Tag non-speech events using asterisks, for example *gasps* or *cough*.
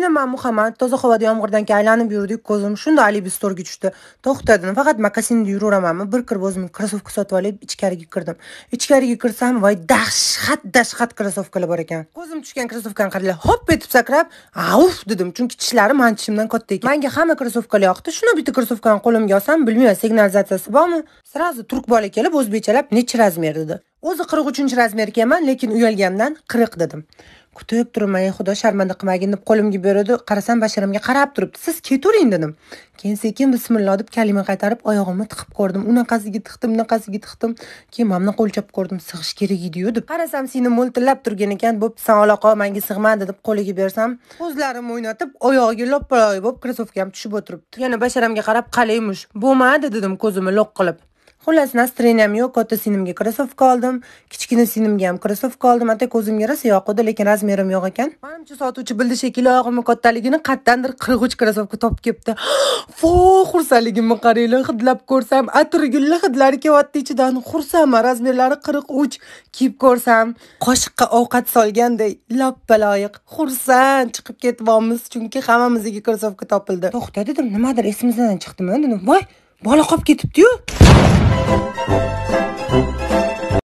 ma muhammad toza havada yomg'irdan keyin aylanib yurdik ko'zim shundoyli storga tushdi to'xtadim faqat makasinda yuraveramanmi bir kirib o'zimga krossovka sotib olib ichkariga kirdim ichkariga kirsam voy dahshat dahshat krossovkalar bor ekan ko'zim tushgan krossovkani qarilar, hop etib sakrab auf dedim chunki tishlarim mani tishimdan katta ekan manga hamma krossovkalar yoqdi shuni bitta krossovkani qo'limga olsam bilmayman signalizatsiyasi bormi сразу turk bola kelib o'zbekchalab nechi razmer dedi o'zi qirq uchinchi razmer ekanman lekin uyalganimdan qirq dedim kutib turmay xudo sharmanda qilmagin deb qo'limga beradi qarasam basharamga qarab turibdi siz ketavering dedim keyin sekin bismillo deb kalima qaytarib oyog'imni tiqib ko'rdim unaqasiga tiqdim bunaqasiga tiqdim keyin mana bunaqa o'lchab ko'rdim sig'ish kerak ediyu deb qarasam seni mo'ltillab turgan ekan bo'pti san qol manga sig'madi deb qo'liga bersam ko'zlarimni o'ynatib oyog'iga loppaloy bo'lib krossovkam tushib o'tiribdi yana basharamga qarab qalaymish bo'lmadi dedim ko'zimni lo'q qilib Xullas, настроениям yo'q, katta sinimga krossovka oldim, kichkina sinimga ham krossovka oldim. Ata ko'zimga rosa yoqdi, lekin razmerim yo'q ekan. Manimcha sotuvchi bildi shekilli, oyog'imning kattaligini qattandir 43 krossovka topib kelibdi. Fo, *gasps* xursandligimni qaranglar, hidlab ko'rsam, atirgulli hidlari kelyapti ichidan. Xursandman, razmerlari 43. Kiyib ko'rsam, qoshiqqa ovqat solganday loyiq xursand chiqib ketyapmiz, chunki hammamizga krossovka topildi. To'xta dedim, nimadir esimizdan chiqdimi? Dedim, voy, bola qolib ketibdi-yu.